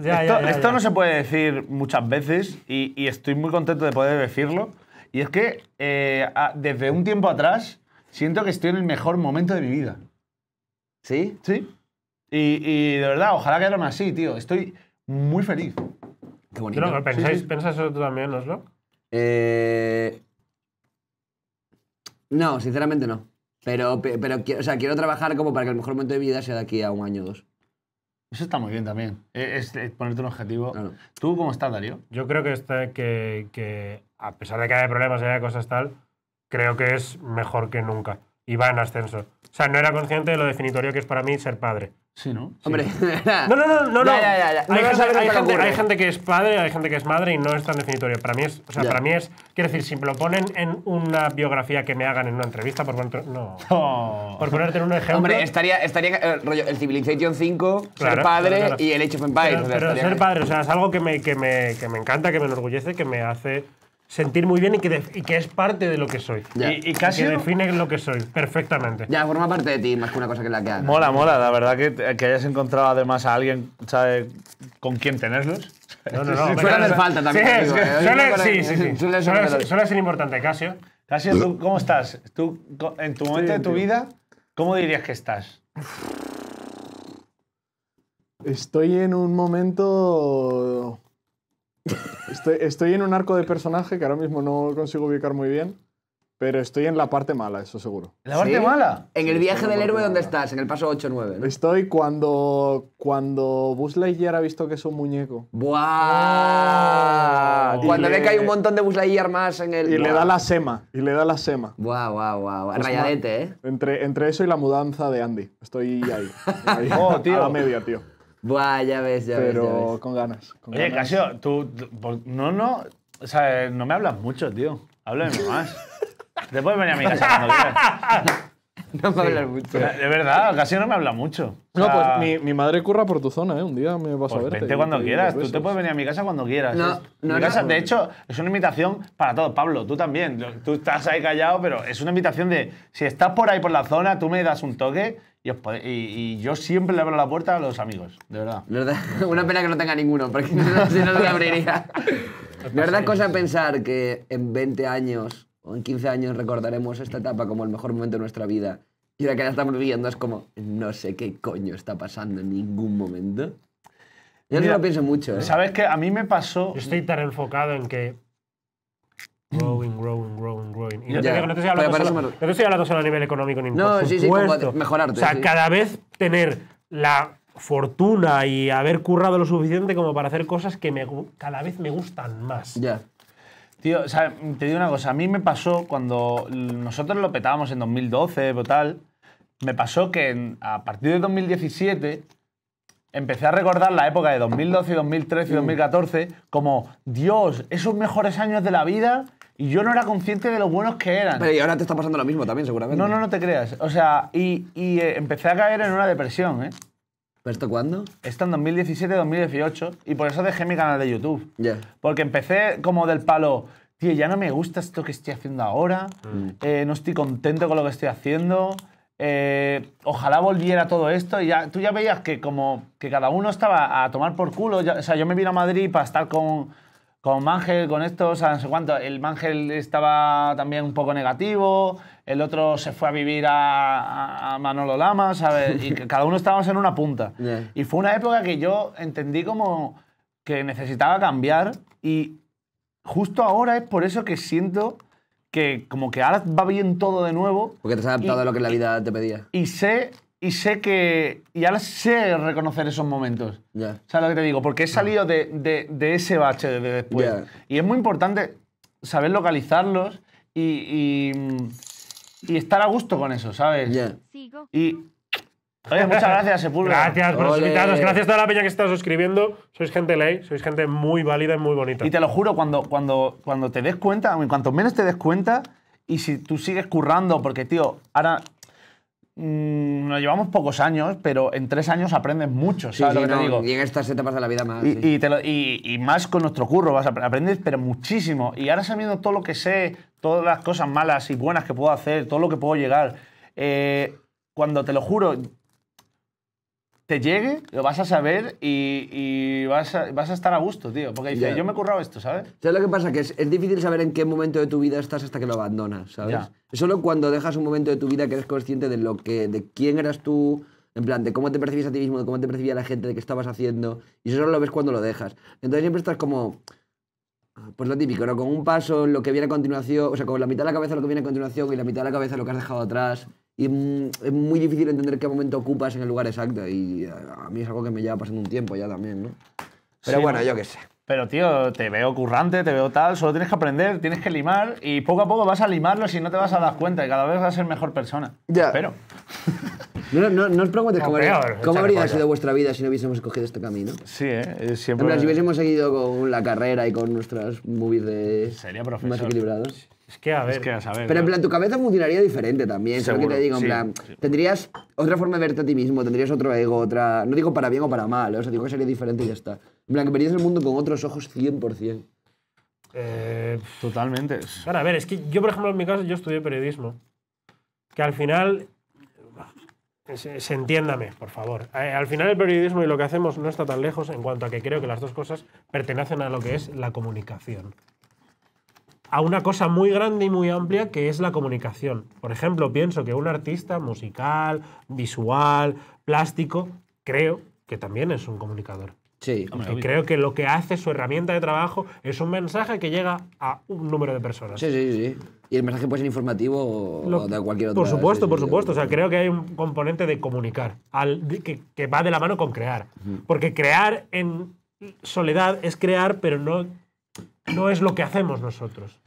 esto, no se puede decir muchas veces y, estoy muy contento de poder decirlo. Y es que eh, desde un tiempo atrás siento que estoy en el mejor momento de mi vida. ¿Sí? Sí. Y, de verdad, ojalá que más así, tío. Estoy muy feliz. Qué bonito. Pero, ¿pensáis, eso tú también, Oslo? Eh, no, sinceramente no. Pero, pero o sea, quiero trabajar como para que el mejor momento de mi vida sea de aquí a un año o dos. Eso está muy bien también. E-, es, eh, ponerte un objetivo. ¿Tú cómo estás, Darío? Yo creo que, está que, que, a pesar de que haya problemas y haya cosas tal, creo que es mejor que nunca y va en ascenso. O sea, no era consciente de lo definitorio que es para mí ser padre. Sí, ¿no? Hombre, no, no, no, no. no. hay, gente, hay, gente, que es padre, hay gente que es madre y no es tan definitorio. Para mí es, o sea, para mí es, quiero decir, si me lo ponen en una biografía que me hagan en una entrevista, por ponerte, no. Oh. Por ponerte en un ejemplo. Hombre, estaría, estaría eh, el, rollo, Civilization 5, ser padre y el Age of Empires. Pero, ser padre, o sea, es algo que que que me encanta, que me enorgullece, que me hace sentir muy bien y que, es parte de lo que soy. Y, casi define lo que soy perfectamente. Ya, forma parte de ti más que una cosa que la que hagas. Mola, mola. La verdad que, que hayas encontrado además a alguien ¿sabes? con quién tenerlos. No, no, no. Suele falta también. Sí, ¿eh? sí, sí, sí. Suele, ser importante, Casio. Casio, cómo estás? ¿Tú, en tu momento de tu vida, ¿cómo dirías que estás? Estoy en un momento Estoy, estoy, en un arco de personaje que ahora mismo no consigo ubicar muy bien, pero estoy en la parte mala, eso seguro. ¿En la parte mala? En el viaje del héroe, ¿dónde estás? En el paso 8-9. Estoy cuando, cuando Buzz Lightyear ha visto que es un muñeco. ¡Buah! Cuando ve que hay un montón de Buzz Lightyear más en el... Y le da la sema, y le da la sema. ¡Buah, buah, buah! Rayadete, ¿eh? Entre, entre eso y la mudanza de Andy. Estoy ahí, oh, tío. a la media, tío. Buah, ya ves, ya ves. Pero con ganas. Oye, Casio, tú, pues, No, no. O sea, no me hablas mucho, tío. Háblame más. Te puedes venir a mi casa cuando quieras. No me hablas mucho. De verdad, casi no me habla mucho. no, pues mi, madre curra por tu zona, ¿eh? Un día me vas a pues verte. cuando quieras. Tú te puedes venir a mi casa cuando quieras. No, no, mi casa, De hecho, es una invitación para todos. Pablo, tú también. Tú estás ahí callado, pero es una invitación de... Si estás por ahí por la zona, tú me das un toque y, y, yo siempre le abro la puerta a los amigos, de verdad. Una pena que no tenga ninguno, porque si no, no se abriría. ¿De verdad cosa pensar que en 20 años o en 15 años recordaremos esta etapa como el mejor momento de nuestra vida? Y la que la estamos viviendo es como, no sé qué coño está pasando en ningún momento. Yo no lo pienso mucho. ¿eh? ¿Sabes que A mí me pasó. Yo estoy tan enfocado en que Growing, growing, growing, growing. no, te, estoy hablando, solo, a nivel económico ni No, sí, sí, mejorarte. O sea, cada vez tener la fortuna y haber currado lo suficiente como para hacer cosas que me, cada vez me gustan más. Ya. Tío, o sea, te digo una cosa. A mí me pasó cuando nosotros lo petábamos en 2012 o tal. Me pasó que a partir de 2017 empecé a recordar la época de 2012, 2013 y 2014 como, Dios, esos mejores años de la vida y yo no era consciente de lo buenos que eran. Pero y ahora te está pasando lo mismo también, seguramente. No, no, no te creas. O sea, y, y eh, empecé a caer en una depresión, ¿eh? ¿Pero esto cuándo? Esto en 2017-2018. Y por eso dejé mi canal de YouTube. Ya. Porque empecé como del palo, tío, ya no me gusta esto que estoy haciendo ahora. Mm. Eh, no estoy contento con lo que estoy haciendo. Eh, ojalá volviera todo esto. Y ya, tú ya veías que como que cada uno estaba a tomar por culo. o sea, yo me vine a Madrid para estar con con Mangel, con estos, no cuánto. El Mangel estaba también un poco negativo, el otro se fue a vivir a, Manolo Lama, ¿sabes? Y cada uno estábamos en una punta. Y fue una época que yo entendí como que necesitaba cambiar y justo ahora es por eso que siento que como que ahora va bien todo de nuevo. Porque te has adaptado a lo que la vida te pedía. Y sé y sé que. Y ahora sé reconocer esos momentos. ¿Sabes lo que te digo? Porque he ah. salido de, de, ese bache de después. Y es muy importante saber localizarlos y, y, estar a gusto con eso, ¿sabes? Yeah. Y. Oye, muchas gracias, Sepulveda. Gracias por invitarnos. Gracias a toda la peña que está suscribiendo. Sois gente ley, sois gente muy válida y muy bonita. Y te lo juro, cuando, cuando, cuando te des cuenta, en cuanto menos te des cuenta, y si tú sigues currando, porque, tío, ahora Mm, nos llevamos pocos años, pero en tres años aprendes mucho, ¿sabes sí, lo que te digo? Y en estas etapas de la vida más. Y, más con nuestro curro, vas a aprendes, pero muchísimo. Y ahora sabiendo todo lo que sé, todas las cosas malas y buenas que puedo hacer, todo lo que puedo llegar, eh, cuando te lo juro, te llegue, lo vas a saber y, vas, a, estar a gusto, tío. Porque yo me he currado esto, ¿sabes? ¿Sabes lo que pasa? Que es, difícil saber en qué momento de tu vida estás hasta que lo abandonas, ¿sabes? Solo cuando dejas un momento de tu vida que eres consciente de lo que, de quién eras tú, en plan, de cómo te percibías a ti mismo, de cómo te percibía la gente, de qué estabas haciendo. Y eso solo lo ves cuando lo dejas. Entonces siempre estás como... Pues lo típico, ¿no? Con un paso, lo que viene a continuación, o sea, con la mitad de la cabeza lo que viene a continuación y la mitad de la cabeza lo que has dejado atrás. Y es muy difícil entender qué momento ocupas en el lugar exacto. Y eh, a mí es algo que me lleva pasando un tiempo ya también, ¿no? Pero bueno, yo qué sé. Pero tío, te veo currante, te veo tal, solo tienes que aprender, tienes que limar y poco a poco vas a limarlo si no te vas a dar cuenta y cada vez vas a ser mejor persona. Ya. Pero. No, os preguntes cómo, habría sido vuestra vida si no hubiésemos escogido este camino. Sí, ¿eh? siempre. si hubiésemos seguido con la carrera y con nuestras movies de Sería más equilibrados. Es que a ver. saber, pero en plan, tu cabeza funcionaría diferente también, te digo? En plan, tendrías otra forma de verte a ti mismo, tendrías otro ego, otra. No digo para bien o para mal, o sea, digo que sería diferente y ya está. En plan, que verías el mundo con otros ojos 100%. Eh, Totalmente. para a ver, es que yo, por ejemplo, en mi caso, yo estudié periodismo. Que al final eh, se, entiéndame, por favor. Eh, al final el periodismo y lo que hacemos no está tan lejos en cuanto a que creo que las dos cosas pertenecen a lo que es la comunicación. A una cosa muy grande y muy amplia que es la comunicación. Por ejemplo, pienso que un artista musical, visual, plástico, creo que también es un comunicador. Sí. creo que lo que hace su herramienta de trabajo es un mensaje que llega a un número de personas. Sí, sí, sí. Y el mensaje puede ser informativo o de cualquier otro. Por supuesto, por supuesto. O sea, creo que hay un componente de comunicar que, va de la mano con crear. Porque crear en soledad es crear, pero no, no es lo que hacemos nosotros.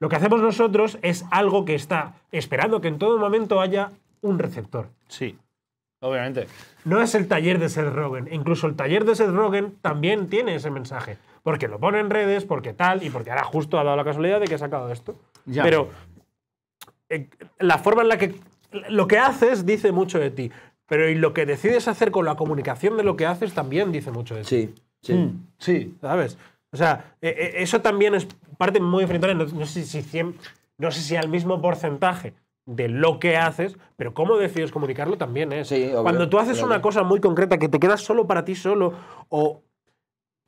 Lo que hacemos nosotros es algo que está esperando que en todo momento haya un receptor. Sí. Obviamente. No es el taller de Seth Rogen. Incluso el taller de Seth Rogen también tiene ese mensaje. Porque lo pone en redes, porque tal, y porque ahora justo ha dado la casualidad de que ha sacado esto. Pero eh, la forma en la que. Lo que haces dice mucho de ti. Pero y lo que decides hacer con la comunicación de lo que haces también dice mucho de ti. Sí, sí. Mm. sí. ¿Sabes? O sea, eh, eh, eso también es parte muy diferente. No, sé si no sé si al mismo porcentaje de lo que haces, pero cómo decides comunicarlo también es. Cuando tú haces una cosa muy concreta que te quedas solo para ti solo o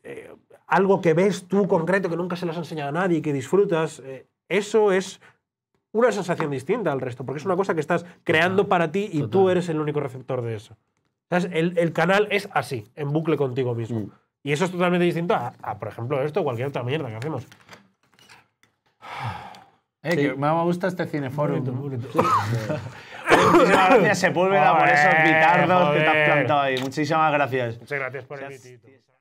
eh, algo que ves tú concreto que nunca se lo has enseñado a nadie y que disfrutas, eh, eso es una sensación distinta al resto, porque es una cosa que estás creando para ti y tú eres el único receptor de eso. El, canal es así, en bucle contigo mismo. Mm. Y eso es totalmente distinto a, a, por ejemplo, esto o cualquier otra mierda que hacemos. Me eh, sí. que este cineforum. Muchísimas gracias, Sepúlveda, por esos bitardos que te has plantado ahí. Muchísimas gracias. Muchas gracias por el gracias.